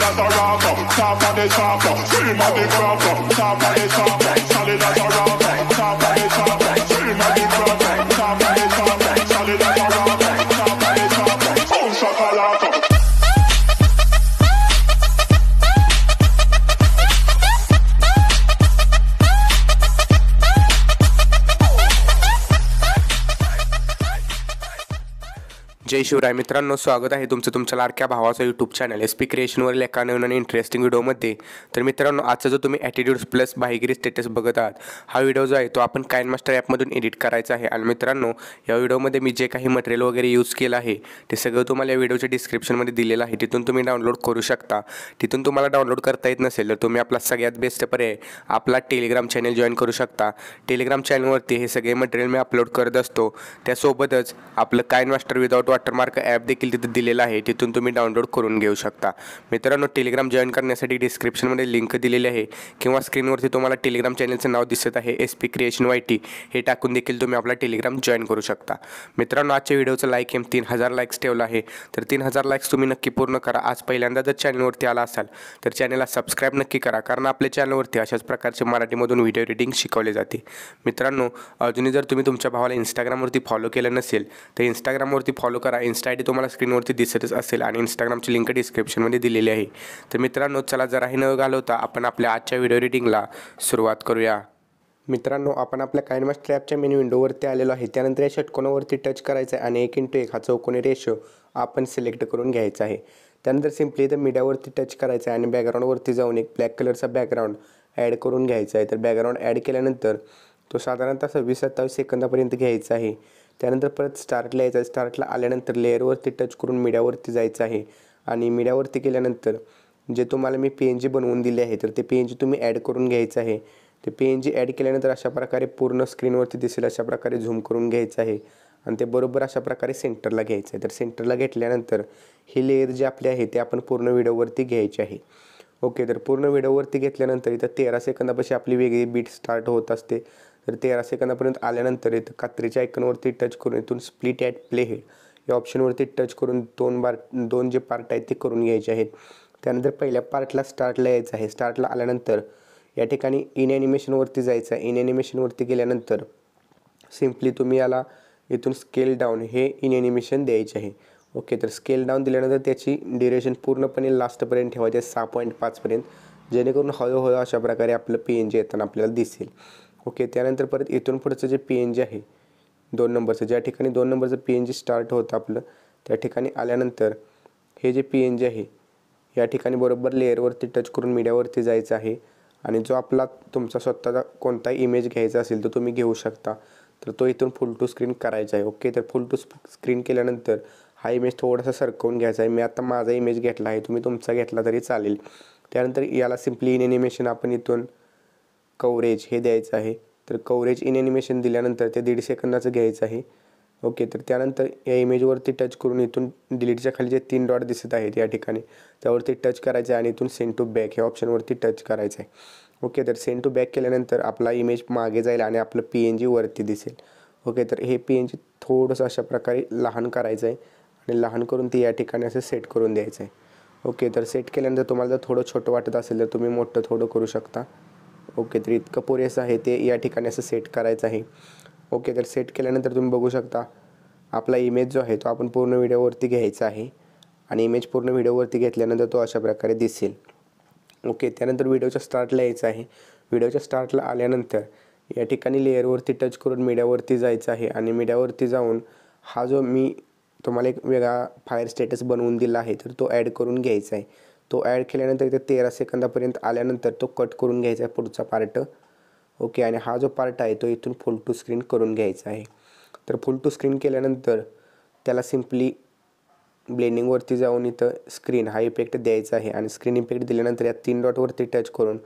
solid as a rock, top of the sharp, slim as the crop, top of the sharp, solid as a rock. जय शिवराय मित्रांनो स्वागत आहे तुमचं तुमच्या लाडक्या भावाचं यूट्यूब चॅनल एस पी क्रिएशनवरील एका नवीन आणि इंटरेस्टिंग व्हिडिओमध्ये तर मित्रांनो आजचा जो तुम्ही ॲटिट्यूड्स प्लस बाहेगिरी स्टेटस बघत आहात हा व्हिडिओ जो आहे तो आपण कायन मास्टर ॲपमधून एडिट करायचा आहे आणि मित्रांनो या व्हिडिओमध्ये मी जे काही मटेरियल वगैरे यूज केलं आहे ते सगळं तुम्हाला या व्हिडिओच्या डिस्क्रिप्शनमध्ये दिलेलं आहे तिथून तुम्ही डाउनलोड करू शकता तिथून तुम्हाला डाउनलोड करता येत नसेल तर तुम्ही आपला सगळ्यात बेस्ट पर्याय आपला टेलिग्राम चॅनल जॉईन करू शकता टेलिग्राम चॅनलवरती हे सगळे मटेरियल मी अपलोड करत असतो त्यासोबतच आपलं कायन मास्टर विदाउट वाट वॉटरमार्क ॲप देखील तिथे दिलेला आहे तिथून तुम्ही डाउनलोड करून घेऊ शकता मित्रांनो टेलिग्राम जॉईन करण्यासाठी डिस्क्रिप्शनमध्ये लिंक दिलेली आहे किंवा स्क्रीनवरती तुम्हाला टेलिग्राम चॅनलचं नाव दिसत आहे S P creation Y T हे टाकून देखील तुम्ही आपला टेलिग्राम जॉईन करू शकता मित्रांनो आजच्या व्हिडिओचं लाईक एम तीन हजार लाईक्स ठेवलं आहे तर तीन हजार लाईक्स तुम्ही नक्की पूर्ण करा आज पहिल्यांदा जर चॅनलवरती आला असाल तर चॅनलला सबस्क्राईब नक्की करा कारण आपल्या चॅनलवरती अशाच प्रकारचे मराठीमधून व्हिडिओ एडिटिंग शिकवले जाते मित्रांनो अजूनही जर तुम्ही तुमच्या भावाला इंस्टाग्रामवरती फॉलो केलं नसेल तर इंस्टाग्रामवरती फॉलो करा करा इन्स्टा आय डी तुम्हाला स्क्रीनवरती दिसतच असेल आणि इंस्टाग्रामची लिंक डिस्क्रिप्शनमध्ये दिलेली आहे तर मित्रांनो चला जराही न घालवता आपण आपल्या आजच्या व्हिडिओ एडिटिंगला सुरुवात करूया मित्रांनो आपण आपल्या कायनमास ट्रॅपच्या मेन विंडोवरती आलेलो आहे त्यानंतर या षटकोनावरती टच करायचं आहे आणि एक इंटू एक हा चौकोनी रेशो आपण सिलेक्ट करून घ्यायचा आहे त्यानंतर सिम्पली तर मीडियावरती टच करायचं आहे आणि बॅकग्राऊंडवरती जाऊन एक ब्लॅक कलरचा बॅकग्राऊंड ॲड करून घ्यायचा आहे तर बॅकग्राऊंड ॲड केल्यानंतर तो साधारणतः सव्वीस सत्तावीस सेकंदापर्यंत घ्यायचा आहे त्यानंतर परत स्टार्टला यायचं आहे स्टार्टला आल्यानंतर लेअरवरती टच करून मीडियावरती जायचं आहे आणि मीडियावरती केल्यानंतर जे तुम्हाला मी पी एन जी बनवून दिले आहे तर ते पी एन जी तुम्ही ॲड करून घ्यायचं आहे ते पी एन जी ॲड केल्यानंतर अशा प्रकारे पूर्ण स्क्रीनवरती दिसेल अशा प्रकारे झूम करून घ्यायचं आहे आणि ते बरोबर अशा प्रकारे सेंटरला घ्यायचं आहे तर सेंटरला घेतल्यानंतर ही लेअर जे आपली आहे ते आपण पूर्ण व्हिडिओवरती घ्यायची आहे ओके तर पूर्ण व्हिडिओवरती घेतल्यानंतर इथं तेरा सेकंदापाशी आपली वेगळी बीट स्टार्ट होत असते तर तेरा सेकंदापर्यंत आल्यानंतर इथं कात्रीच्या आयकनवरती टच करून इथून स्प्लिट ॲट प्ले हेड या ऑप्शनवरती टच करून दोन बार दोन जे पार्ट आहेत ते करून घ्यायचे आहेत त्यानंतर पहिल्या पार्टला स्टार्टला यायचं आहे स्टार्टला आल्यानंतर या ठिकाणी इन ॲनिमेशनवरती जायचं आहे इन ॲनिमेशनवरती गेल्यानंतर सिम्पली तुम्ही याला इथून स्केल डाऊन हे इन ॲनिमेशन द्यायचे आहे ओके तर स्केल डाऊन दिल्यानंतर त्याची ड्युरेशन पूर्णपणे लास्टपर्यंत ठेवायची आहे सहा पॉईंट पाचपर्यंत जेणेकरून हळूहळू अशा प्रकारे आपलं पी एन जी येताना आपल्याला दिसेल ओके त्यानंतर परत इथून पुढचं जे पी एन जी आहे दोन नंबरचं ज्या ठिकाणी दोन नंबरचं पी एन जी स्टार्ट होतं आपलं त्या ठिकाणी आल्यानंतर हे जे पी एन जी आहे या ठिकाणी बरोबर लेअरवरती टच करून मीडियावरती जायचं आहे आणि जो आपला तुमचा स्वतःचा कोणता इमेज घ्यायचा असेल तो तुम्ही घेऊ शकता तर तो इथून फुल टू स्क्रीन करायचा आहे ओके तर फुल टू स्क्रीन केल्यानंतर हा इमेज थोडासा सरकवून घ्यायचा आहे मी आता माझा इमेज घेतला आहे तुम्ही तुमचा घेतला तरी चालेल त्यानंतर याला सिम्पली इन एनिमेशन आपण इथून कवरेज हे द्यायचं आहे तर कवरेज इन ॲनिमेशन दिल्यानंतर ते दीड सेकंदाचं घ्यायचं आहे ओके तर त्यानंतर या इमेजवरती टच करून इथून डिलीटच्या खाली जे तीन डॉट दिसत आहेत या ठिकाणी त्यावरती टच करायचं आहे आणि इथून सेंड टू बॅक ह्या ऑप्शनवरती टच करायचं आहे ओके तर सेंड टू बॅक केल्यानंतर आपला इमेज मागे जाईल आणि आपलं पी एन जी वरती दिसेल ओके तर हे पी एन जी थोडंसं अशा प्रकारे लहान करायचं आहे आणि लहान करून ते या ठिकाणी असं सेट करून द्यायचं आहे ओके तर सेट केल्यानंतर तुम्हाला जर थोडं छोटं वाटत असेल तर तुम्ही मोठं थोडं करू शकता ओके तर इतकं पुरेसं आहे ते या ठिकाणी असं सेट करायचं आहे ओके तर सेट केल्यानंतर तुम्ही बघू शकता आपला इमेज जो आहे तो आपण पूर्ण व्हिडिओवरती घ्यायचा आहे आणि इमेज पूर्ण व्हिडिओवरती घेतल्यानंतर तो अशा प्रकारे दिसेल ओके त्यानंतर व्हिडिओच्या स्टार्टला यायचं आहे व्हिडिओच्या स्टार्टला आल्यानंतर या ठिकाणी लेअरवरती टच करून मीडियावरती जायचं आहे आणि मीडियावरती जाऊन हा जो मी तुम्हाला एक वेगळा फायर स्टेटस बनवून दिला आहे तर तो ॲड करून घ्यायचा आहे तो ॲड केल्यानंतर इथे तेरा सेकंदापर्यंत आल्यानंतर तो कट करून घ्यायचा आहे पुढचा पार्ट ओके आणि हा जो पार्ट आहे तो इथून फुल टू स्क्रीन करून घ्यायचा आहे तर फुल टू स्क्रीन केल्यानंतर त्याला सिम्पली ब्लेंडिंगवरती जाऊन इथं स्क्रीन हा इफेक्ट द्यायचा आहे आणि स्क्रीन इफेक्ट दिल्यानंतर या तीन डॉटवरती टच करून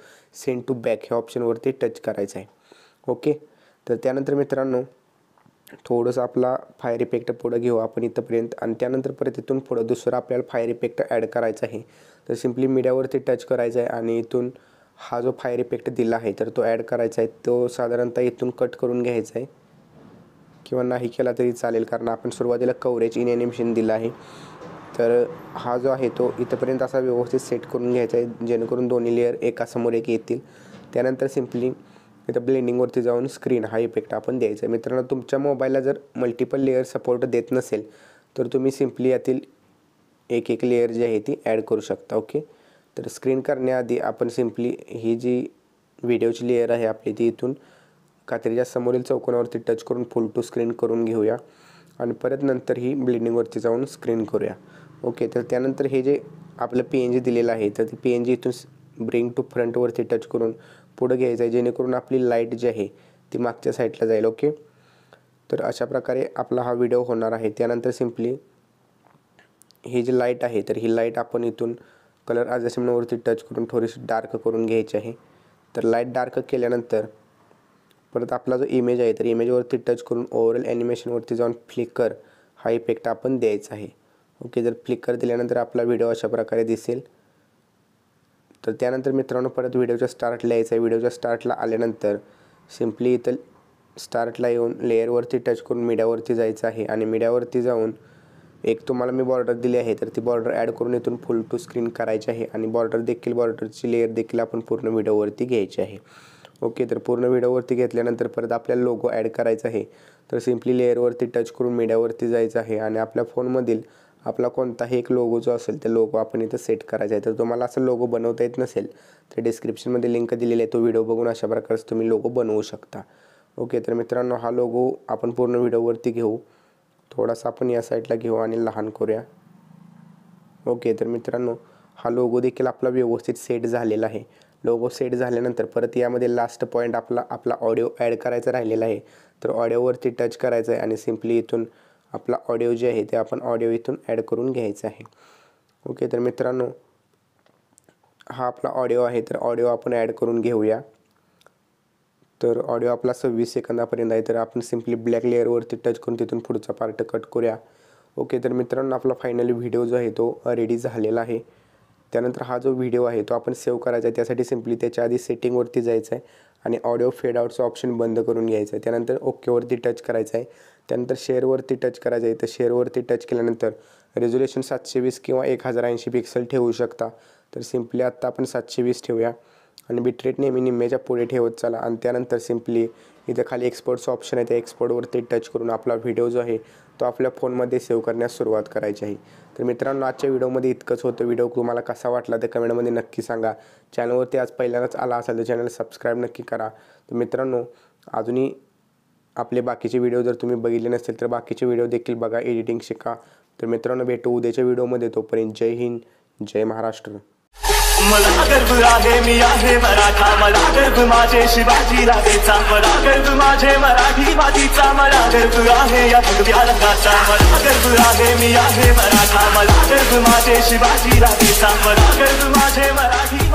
सेंड टू बॅक ह्या ऑप्शनवरती टच करायचं आहे ओके तर त्यानंतर मित्रांनो थोडंसं आपला फायर इफेक्ट पुढं घेऊ आपण इथंपर्यंत आणि त्यानंतर परत इथून पुढं दुसरं आपल्याला फायर इफेक्ट ॲड करायचा आहे तर सिम्पली मीडियावरती टच करायचं आहे आणि इथून हा जो फायर इफेक्ट दिला आहे तर तो ॲड करायचा आहे तो साधारणतः इथून कट करून घ्यायचा आहे किंवा नाही केला तरी चालेल कारण आपण सुरुवातीला कवरेज इन ॲनिमेशन दिलं आहे तर हा जो आहे तो इथंपर्यंत असा व्यवस्थित सेट करून घ्यायचा आहे जेणेकरून दोन्ही लेअर एकासमोर एक येतील त्यानंतर सिम्पली मी तर ब्लेंडिंगवरती जाऊन स्क्रीन हा इफेक्ट आपण द्यायचा आहे मित्रांनो तुमच्या मोबाईलला जर मल्टिपल लेअर सपोर्ट देत नसेल तर तुम्ही सिम्पली यातील एक एक लेयर जी आहे ती ॲड करू शकता ओके तर स्क्रीन करण्याआधी आपण सिम्पली ही जी व्हिडिओची लेयर आहे आपली ती इथून कात्रीच्या समोरील चौकोनावरती टच करून फुल टू स्क्रीन करून घेऊया आणि परत नंतर ही ब्लिडिंगवरती जाऊन स्क्रीन करूया ओके तर त्यानंतर हे जे आपलं पी एन जी दिलेलं आहे तर ती पी एन जी इथून ब्रिंग टू फ्रंटवरती टच करून पुढं घ्यायचं आहे जेणेकरून आपली लाईट जी आहे ती मागच्या साईडला जाईल ओके तर अशा प्रकारे आपला हा व्हिडिओ होणार आहे त्यानंतर सिम्पली ही जी लाईट आहे तर ही लाईट आपण इथून कलर ॲडजस्टमेंटवरती टच करून थोडीशी डार्क करून घ्यायची आहे तर लाईट डार्क केल्यानंतर परत आपला जो इमेज आहे तर इमेजवरती टच करून ओव्हरऑल ॲनिमेशनवरती जाऊन फ्लिकर हा इफेक्ट आपण द्यायचा आहे ओके जर फ्लिकर दिल्यानंतर आपला व्हिडिओ अशा प्रकारे दिसेल तर त्यानंतर मित्रांनो परत व्हिडिओच्या स्टार्टला यायचं आहे व्हिडिओच्या स्टार्टला आल्यानंतर सिम्पली इथं स्टार्टला येऊन लेअरवरती टच करून मीडियावरती जायचं आहे आणि मीडियावरती जाऊन एक तुम्हाला मी बॉर्डर दिली आहे तर ती बॉर्डर ॲड करून इथून फुल टू स्क्रीन करायची आहे आणि बॉर्डर देखील बॉर्डरची लेअर देखील आपण पूर्ण व्हिडिओवरती घ्यायची आहे ओके तर पूर्ण व्हिडिओवरती घेतल्यानंतर परत आपल्याला लोगो ॲड करायचा आहे तर सिम्पली लेअरवरती टच करून मीडियावरती जायचं आहे आणि आपल्या फोनमधील आपला कोणताही एक लोगो जो असेल ते लोगो आपण इथं सेट करायचा आहे तर तुम्हाला असं लोगो बनवता येत नसेल तर डिस्क्रिप्शनमध्ये लिंक दिलेली आहे तो व्हिडिओ बघून अशा प्रकारे तुम्ही लोगो बनवू शकता ओके तर मित्रांनो हा लोगो आपण पूर्ण व्हिडिओवरती घेऊ थोडासा आपण या साईडला घेऊ आणि लहान करूया ओके तर मित्रांनो हा लोगो देखील आपला व्यवस्थित सेट झालेला आहे लोगो सेट झाल्यानंतर परत यामध्ये लास्ट पॉईंट आपला आपला ऑडिओ ॲड करायचा राहिलेला आहे तर ऑडिओवरती टच करायचं आहे आणि सिम्पली इथून आपला ऑडिओ जे आहे ते आपण ऑडिओ इथून ॲड करून घ्यायचं आहे ओके तर मित्रांनो हा आपला ऑडिओ आहे तर ऑडिओ आपण ॲड करून घेऊया तर ऑडिओ आपला सव्वीस सेकंदापर्यंत आहे तर आपण सिम्पली ब्लॅक लेअरवरती टच करून तिथून पुढचा पार्ट कट करूया ओके तर मित्रांनो आपला फायनली व्हिडिओ जो आहे तो रेडी झालेला आहे त्यानंतर हा जो व्हिडिओ आहे तो आपण सेव्ह करायचा आहे त्यासाठी सिम्पली त्याच्या आधी सेटिंगवरती जायचं आहे आणि ऑडिओ फेड आउटचं ऑप्शन बंद करून घ्यायचं आहे त्यानंतर ओकेवरती टच करायचं आहे त्यानंतर शेअरवरती टच करायचं आहे तर शेअरवरती टच केल्यानंतर रेझोल्युशन सातशे वीस किंवा एक हजार ऐंशी पिक्सल ठेवू शकता तर सिम्पली आत्ता आपण सातशे वीस ठेवूया आणि बिटरेट नेहमी निम्म्याच्या पुढे ठेवत चला आणि त्यानंतर सिम्पली इथं खाली एक्सपोर्टचं ऑप्शन आहे त्या एक्सपोर्टवरती टच करून आपला व्हिडिओ जो आहे तो आपल्या फोनमध्ये सेव्ह करण्यास सुरुवात करायची आहे तर मित्रांनो आजच्या व्हिडिओमध्ये इतकंच होतं व्हिडिओ तुम्हाला कसा वाटला ते कमेंटमध्ये नक्की सांगा चॅनलवरती आज पहिल्यांदाच आला असाल तर चॅनल सबस्क्राईब नक्की करा तर मित्रांनो अजूनही आपले बाकीचे व्हिडिओ जर तुम्ही बघितले नसतील तर बाकीचे व्हिडिओ देखील बघा एडिटिंग शिका तर मित्रांनो भेटू उद्याच्या व्हिडिओमध्ये तोपर्यंत जय हिंद जय महाराष्ट्र मला गर्भ आहे मी आहे मराठा मला गर्भ माझे शिवाजी राजेचा मला गर्भ माझे मराठी मातीचा मला गर्भ आहे या भगव्या रंगाचा मला गर्भ आहे मी आहे मराठा मला गर्भ माझे शिवाजी राजेचा मला गर्भ माझे मराठी